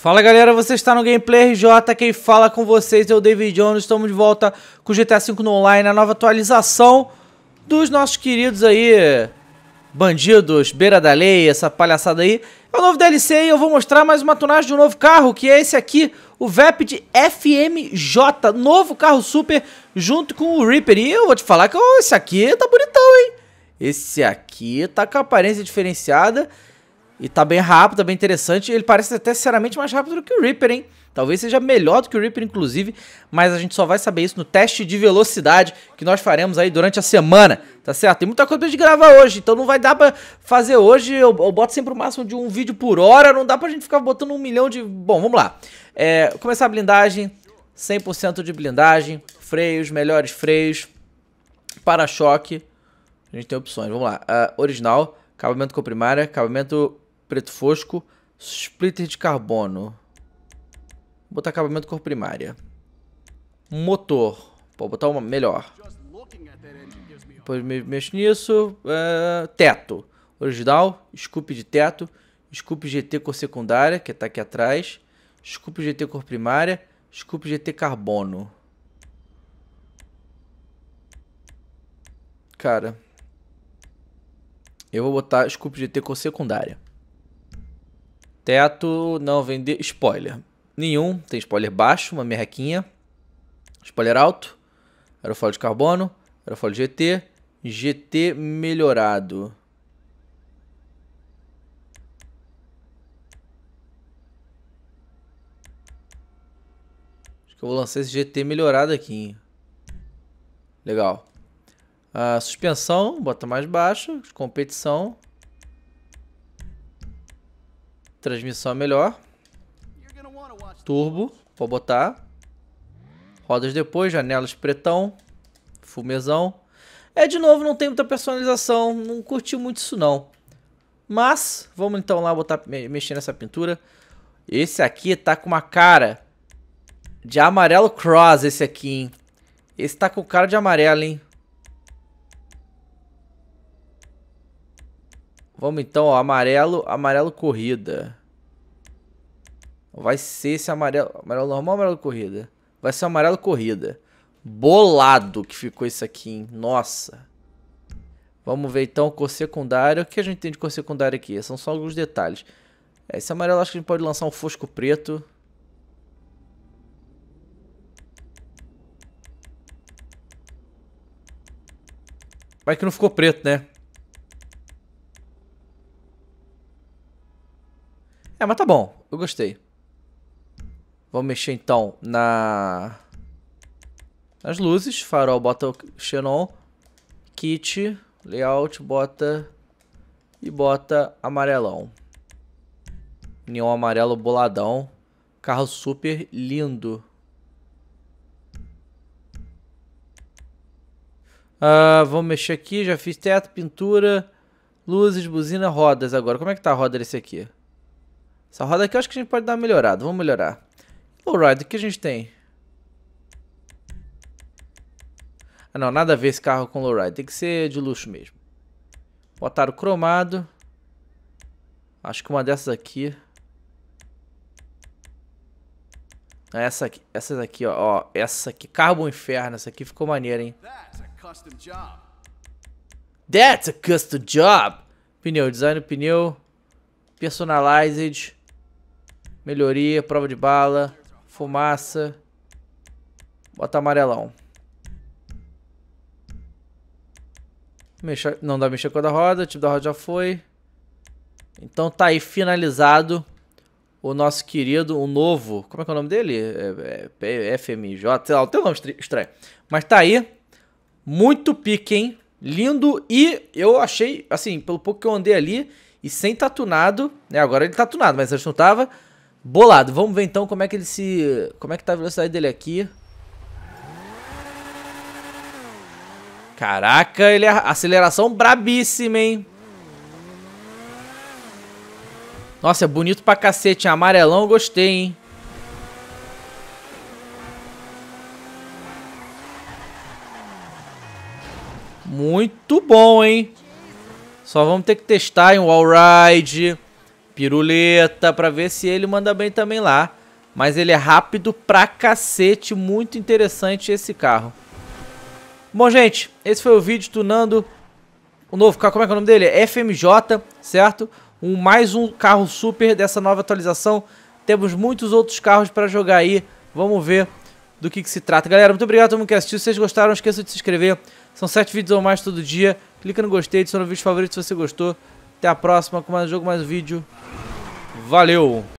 Fala galera, você está no Gameplay RJ, quem fala com vocês é o David Jones, estamos de volta com o GTA V no online, a nova atualização dos nossos queridos aí, bandidos, beira da lei, essa palhaçada aí. É o novo DLC e eu vou mostrar mais uma tunagem de um novo carro, que é esse aqui, o Vapid FMJ, novo carro super, junto com o Reaper. E eu vou te falar que oh, esse aqui tá bonitão, hein? Esse aqui tá com aparência diferenciada e tá bem rápido, tá bem interessante. Ele parece até seriamente mais rápido do que o Reaper, hein? Talvez seja melhor do que o Reaper, inclusive, mas a gente só vai saber isso no teste de velocidade que nós faremos aí durante a semana, tá certo? Tem muita coisa pra gente gravar hoje, então não vai dar pra fazer hoje, eu, eu boto sempre o máximo de um vídeo por hora, não dá pra gente ficar botando um milhão de... Bom, vamos lá. É, começar a blindagem, 100% de blindagem, freios, melhores freios, para-choque, a gente tem opções, vamos lá. Uh, original, acabamento com primária, acabamento preto fosco, splitter de carbono. Vou botar acabamento cor primária. Motor. Vou botar uma melhor. Depois me mexo nisso. É, teto. Original, scoop de teto, scoop GT cor secundária, que está aqui atrás, scoop GT cor primária, scoop GT carbono. Cara, eu vou botar scoop GT cor secundária. Teto não vender. Spoiler. Nenhum. Tem spoiler baixo, uma merrequinha. Spoiler alto. Aerofólio de carbono. Aerofólio GT. GT melhorado. Acho que eu vou lançar esse GT melhorado aqui. Legal. A ah, suspensão, bota mais baixo. Competição. Transmissão é melhor. Turbo, vou botar. Rodas depois, janelas pretão, fumezão. É, de novo, não tem muita personalização, não curti muito isso não. Mas, vamos então lá botar, mexer nessa pintura. Esse aqui tá com uma cara de amarelo cross, esse aqui, hein. Esse tá com cara de amarelo, hein. Vamos então, ó, amarelo, amarelo corrida. Vai ser esse amarelo. Amarelo normal ou amarelo corrida? Vai ser amarelo corrida. Bolado que ficou isso aqui, hein? Nossa. Vamos ver então cor secundária. O que a gente tem de cor secundária aqui? São só alguns detalhes. É, esse amarelo acho que a gente pode lançar um fosco preto. Vai que não ficou preto, né? É, mas tá bom. Eu gostei. Vamos mexer então na... Nas luzes, farol bota o xenon, kit, layout bota e bota amarelão. Neon amarelo boladão, carro super lindo. Uh, vamos mexer aqui, já fiz teto, pintura, luzes, buzina, rodas agora. Como é que tá a roda desse aqui? Essa roda aqui eu acho que a gente pode dar uma melhorada, vamos melhorar. Alright, o que a gente tem? Ah, não, nada a ver esse carro com lowride. Tem que ser de luxo mesmo. Botaram cromado. Acho que uma dessas aqui. Ah, essa aqui, daqui, ó, ó, Essa aqui, Carbon Inferno. Essa aqui ficou maneira, hein? That's a custom job. Pneu, design pneu. Personalized. Melhoria, prova de bala. Fumaça. Bota amarelão. Mexa, não dá mexer com a da roda. O tipo da roda já foi. Então tá aí finalizado o nosso querido, o novo. Como é que é o nome dele? É, é, é FMJ. Sei lá, o teu nome estranho. Mas tá aí. Muito pique, hein? Lindo. E eu achei, assim, pelo pouco que eu andei ali. E sem tatunado, né? Agora ele tá tatunado, mas antes não tava. Bolado. Vamos ver então como é que ele se... Como é que tá a velocidade dele aqui. Caraca, ele... É aceleração brabíssima, hein? Nossa, é bonito pra cacete. Amarelão, gostei, hein? Muito bom, hein? Só vamos ter que testar em um all ride piruleta, pra ver se ele manda bem também lá. Mas ele é rápido pra cacete, muito interessante esse carro. Bom, gente, esse foi o vídeo tunando o novo carro, como é que é o nome dele? É FMJ, certo? Um, mais um carro super dessa nova atualização. Temos muitos outros carros pra jogar aí, vamos ver do que, que se trata. Galera, muito obrigado a todo mundo que assistiu, se vocês gostaram, não esqueça de se inscrever. São sete vídeos ou mais todo dia. Clica no gostei, adiciona o vídeo favorito se você gostou. Até a próxima com mais jogo, mais vídeo. Valeu!